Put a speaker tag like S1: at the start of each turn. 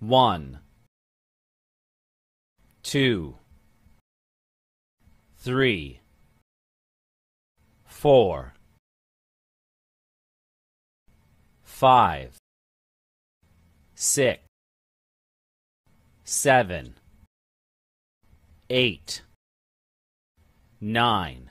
S1: one, two, three, four, five, six, seven, eight, nine,